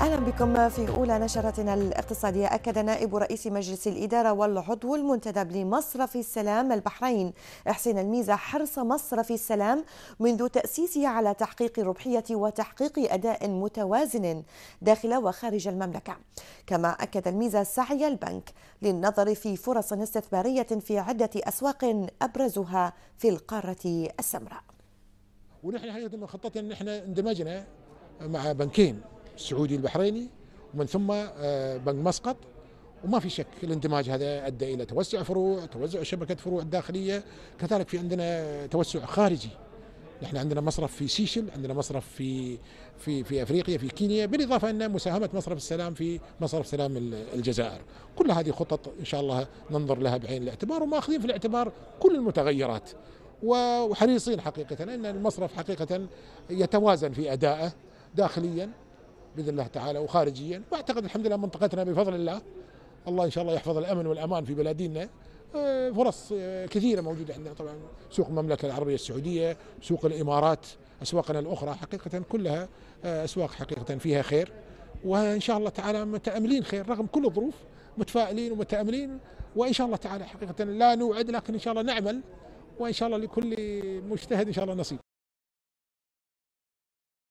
اهلا بكم في اولى نشرتنا الاقتصاديه اكد نائب رئيس مجلس الاداره والعضو المنتدب لمصرف السلام البحرين احسين الميزه حرص مصرف السلام منذ تاسيسه على تحقيق الربحيه وتحقيق اداء متوازن داخل وخارج المملكه كما اكد الميزه سعي البنك للنظر في فرص استثماريه في عده اسواق ابرزها في القاره السمراء ونحن حقيقه خطتنا ان احنا اندمجنا مع بنكين السعودي البحريني ومن ثم آه، بنك مسقط وما في شك الاندماج هذا ادى الى توسع فروع، توزع شبكه فروع الداخليه، كذلك في عندنا توسع خارجي. نحن عندنا مصرف في سيشل، عندنا مصرف في في في افريقيا، في كينيا، بالاضافه ان مساهمه مصرف السلام في مصرف سلام الجزائر. كل هذه خطط ان شاء الله ننظر لها بعين الاعتبار وماخذين في الاعتبار كل المتغيرات. وحريصين حقيقه ان المصرف حقيقه يتوازن في ادائه داخليا باذن الله تعالى وخارجيا واعتقد الحمد لله منطقتنا بفضل الله الله ان شاء الله يحفظ الامن والامان في بلادينا آه، فرص آه، كثيره موجوده عندنا طبعا سوق المملكه العربيه السعوديه سوق الامارات اسواقنا الاخرى حقيقه كلها آه، اسواق حقيقه فيها خير وان شاء الله تعالى متاملين خير رغم كل الظروف متفائلين ومتاملين وان شاء الله تعالى حقيقه لا نوعد لكن ان شاء الله نعمل وان شاء الله لكل مجتهد ان شاء الله نصيب